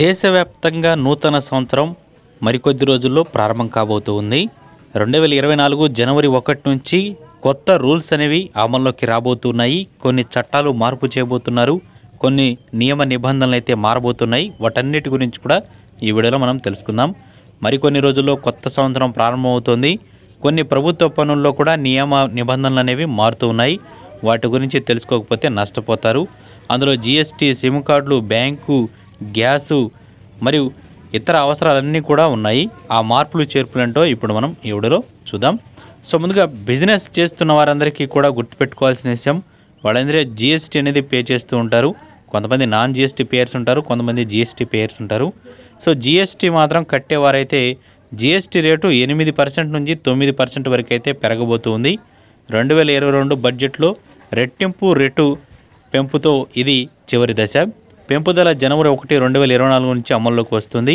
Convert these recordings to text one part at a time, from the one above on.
దేశవ్యాప్తంగా నూతన సంవత్సరం మరికొద్ది రోజుల్లో ప్రారంభం కాబోతుంది రెండు వేల ఇరవై నాలుగు జనవరి ఒకటి నుంచి కొత్త రూల్స్ అనేవి అమల్లోకి రాబోతున్నాయి కొన్ని చట్టాలు మార్పు చేయబోతున్నారు కొన్ని నియమ నిబంధనలు అయితే మారబోతున్నాయి వాటన్నిటి గురించి కూడా ఈ వీడియోలో మనం తెలుసుకుందాం మరికొన్ని రోజుల్లో కొత్త సంవత్సరం ప్రారంభమవుతుంది కొన్ని ప్రభుత్వ పనుల్లో కూడా నియమ నిబంధనలు అనేవి మారుతూ ఉన్నాయి వాటి గురించి తెలుసుకోకపోతే నష్టపోతారు అందులో జిఎస్టీ సిమ్ కార్డులు బ్యాంకు గ్యాసు మరియు ఇతర అవసరాలన్నీ కూడా ఉన్నాయి ఆ మార్పులు చేర్పులంటో ఇప్పుడు మనం ఎవడలో చూద్దాం సో ముందుగా బిజినెస్ చేస్తున్న వారందరికీ కూడా గుర్తుపెట్టుకోవాల్సిన విషయం వాళ్ళందరూ జిఎస్టీ అనేది పే చేస్తూ ఉంటారు కొంతమంది నాన్ జిఎస్టీ పేయర్స్ ఉంటారు కొంతమంది జిఎస్టీ పేయర్స్ ఉంటారు సో జిఎస్టీ మాత్రం కట్టేవారైతే జిఎస్టీ రేటు ఎనిమిది పర్సెంట్ నుంచి తొమ్మిది పర్సెంట్ వరకు అయితే పెరగబోతుంది రెండు వేల ఇరవై రెండు బడ్జెట్లో రెట్టింపు రేటు పెంపుతో ఇది చివరి దశ పెంపుదల జనవరి ఒకటి రెండు వేల ఇరవై నాలుగు నుంచి అమల్లోకి వస్తుంది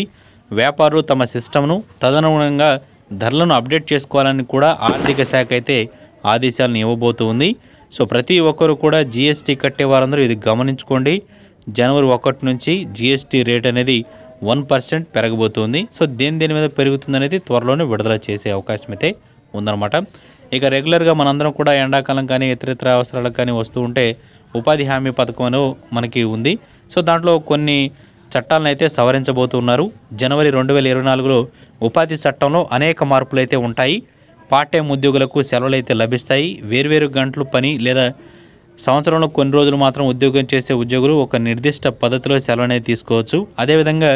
వ్యాపారులు తమ సిస్టమ్ను తదనుగుణంగా ధరలను అప్డేట్ చేసుకోవాలని కూడా ఆర్థిక శాఖ అయితే ఆదేశాలను ఇవ్వబోతుంది సో ప్రతి ఒక్కరు కూడా జిఎస్టీ కట్టే వారందరూ ఇది గమనించుకోండి జనవరి ఒకటి నుంచి జిఎస్టీ రేట్ అనేది వన్ పర్సెంట్ పెరగబోతుంది సో దేని దేని మీద పెరుగుతుంది అనేది త్వరలోనే విడుదల చేసే అవకాశం అయితే ఉందన్నమాట ఇక రెగ్యులర్గా మనందరం కూడా ఎండాకాలం కానీ ఇతరితర అవసరాలకు కానీ వస్తూ ఉంటే ఉపాధి హామీ పథకం మనకి ఉంది సో దాంట్లో కొన్ని చట్టాలను అయితే సవరించబోతున్నారు జనవరి రెండు వేల ఇరవై నాలుగులో ఉపాధి చట్టంలో అనేక మార్పులు అయితే ఉంటాయి పార్ట్ టైం ఉద్యోగులకు సెలవులు అయితే లభిస్తాయి వేర్వేరు గంటలు పని లేదా సంవత్సరంలో కొన్ని రోజులు మాత్రం ఉద్యోగం చేసే ఉద్యోగులు ఒక నిర్దిష్ట పద్ధతిలో సెలవు అనేది తీసుకోవచ్చు అదేవిధంగా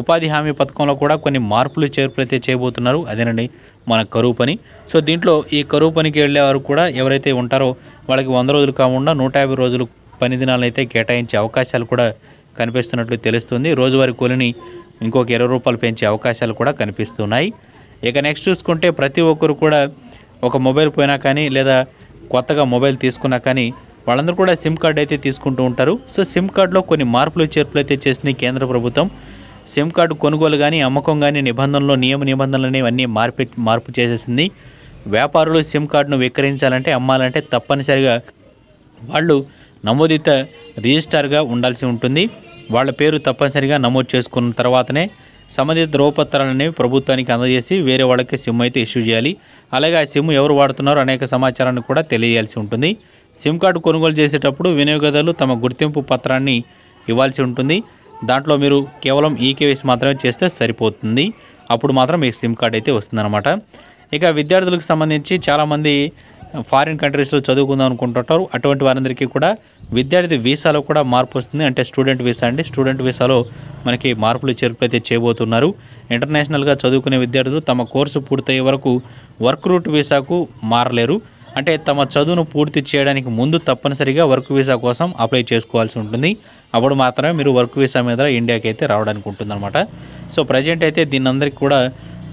ఉపాధి హామీ పథకంలో కూడా కొన్ని మార్పులు చేర్పులు అయితే చేయబోతున్నారు అదేనండి మన కరువు పని సో దీంట్లో ఈ కరువు పనికి వెళ్ళేవారు కూడా ఎవరైతే ఉంటారో వాళ్ళకి వంద రోజులు కాకుండా నూట యాభై రోజులు పని అయితే కేటాయించే అవకాశాలు కూడా కనిపిస్తున్నట్లు తెలుస్తుంది రోజువారి కూలిని ఇంకొక ఇరవై రూపాయలు పెంచే అవకాశాలు కూడా కనిపిస్తున్నాయి ఇక నెక్స్ట్ చూసుకుంటే ప్రతి ఒక్కరు కూడా ఒక మొబైల్ పోయినా కానీ లేదా కొత్తగా మొబైల్ తీసుకున్నా కానీ వాళ్ళందరూ కూడా సిమ్ కార్డ్ అయితే తీసుకుంటూ ఉంటారు సో సిమ్ కార్డులో కొన్ని మార్పులు చేర్పులు అయితే చేసింది కేంద్ర ప్రభుత్వం సిమ్ కార్డు కొనుగోలు కానీ అమ్మకం కానీ నిబంధనలు నియమ నిబంధనలు అన్నీ మార్పి మార్పు చేసేసింది వ్యాపారులు సిమ్ కార్డును విక్రయించాలంటే అమ్మాలంటే తప్పనిసరిగా వాళ్ళు నమోదిత రిజిస్టార్గా ఉండాల్సి ఉంటుంది వాళ్ళ పేరు తప్పనిసరిగా నమోదు చేసుకున్న తర్వాతనే సంబంధిత ధ్రువపత్రాలని ప్రభుత్వానికి అందజేసి వేరే వాళ్ళకి సిమ్ అయితే ఇష్యూ చేయాలి అలాగే ఆ సిమ్ ఎవరు వాడుతున్నారో అనేక సమాచారాన్ని కూడా తెలియజేయాల్సి ఉంటుంది సిమ్ కార్డు కొనుగోలు చేసేటప్పుడు వినియోగదారులు తమ గుర్తింపు పత్రాన్ని ఇవ్వాల్సి ఉంటుంది దాంట్లో మీరు కేవలం ఈకేవైసీ మాత్రమే చేస్తే సరిపోతుంది అప్పుడు మాత్రం మీకు సిమ్ కార్డ్ అయితే వస్తుందన్నమాట ఇక విద్యార్థులకు సంబంధించి చాలామంది ఫారిన్ కంట్రీస్లో చదువుకుందాం అనుకుంటుంటారు అటువంటి వారందరికీ కూడా విద్యార్థి వీసాలో కూడా మార్పు వస్తుంది అంటే స్టూడెంట్ వీసా అండి స్టూడెంట్ వీసాలో మనకి మార్పులు చేర్పులు అయితే చేయబోతున్నారు ఇంటర్నేషనల్గా చదువుకునే విద్యార్థులు తమ కోర్సు పూర్తయ్యే వరకు వర్క్ రూట్ వీసాకు మారలేరు అంటే తమ చదువును పూర్తి చేయడానికి ముందు తప్పనిసరిగా వర్క్ వీసా కోసం అప్లై చేసుకోవాల్సి ఉంటుంది అప్పుడు మాత్రమే మీరు వర్క్ వీసా మీద ఇండియాకి అయితే రావడానికి ఉంటుందన్నమాట సో ప్రజెంట్ అయితే దీని అందరికీ కూడా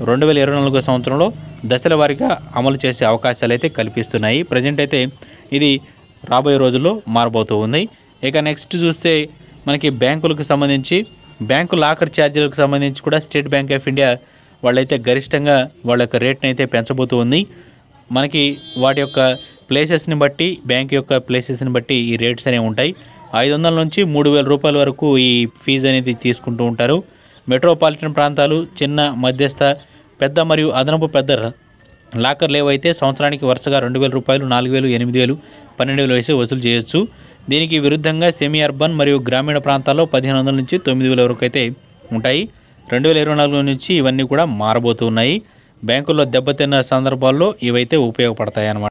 రెండు వేల ఇరవై నాలుగో సంవత్సరంలో దశల వారీగా అమలు చేసే అవకాశాలు అయితే కల్పిస్తున్నాయి ప్రజెంట్ అయితే ఇది రాబోయే రోజుల్లో మారబోతూ ఉంది ఇక నెక్స్ట్ చూస్తే మనకి బ్యాంకులకు సంబంధించి బ్యాంకు లాకర్ ఛార్జీలకు సంబంధించి కూడా స్టేట్ బ్యాంక్ ఆఫ్ ఇండియా వాళ్ళైతే గరిష్టంగా వాళ్ళ యొక్క రేట్ని అయితే పెంచబోతూ ఉంది మనకి వాటి యొక్క ప్లేసెస్ని బట్టి బ్యాంక్ యొక్క ప్లేసెస్ని బట్టి ఈ రేట్స్ అనేవి ఉంటాయి ఐదు వందల నుంచి మూడు వేల రూపాయల వరకు ఈ ఫీజు అనేది తీసుకుంటూ ఉంటారు మెట్రోపాలిటన్ ప్రాంతాలు చిన్న మధ్యస్థ పెద్ద మరియు అదనపు పెద్ద లాకర్లు ఏవైతే సంవత్సరానికి వరుసగా రెండు వేల రూపాయలు నాలుగు వేలు ఎనిమిది వేలు పన్నెండు వేలు వయసు వసూలు చేయొచ్చు దీనికి విరుద్ధంగా సెమీ అర్బన్ మరియు గ్రామీణ ప్రాంతాల్లో పదిహేను వందల నుంచి తొమ్మిది వేల వరకు అయితే ఉంటాయి రెండు వేల ఇరవై నాలుగు నుంచి ఇవన్నీ కూడా మారబోతున్నాయి బ్యాంకుల్లో దెబ్బతిన్న సందర్భాల్లో ఇవైతే ఉపయోగపడతాయి అన్నమాట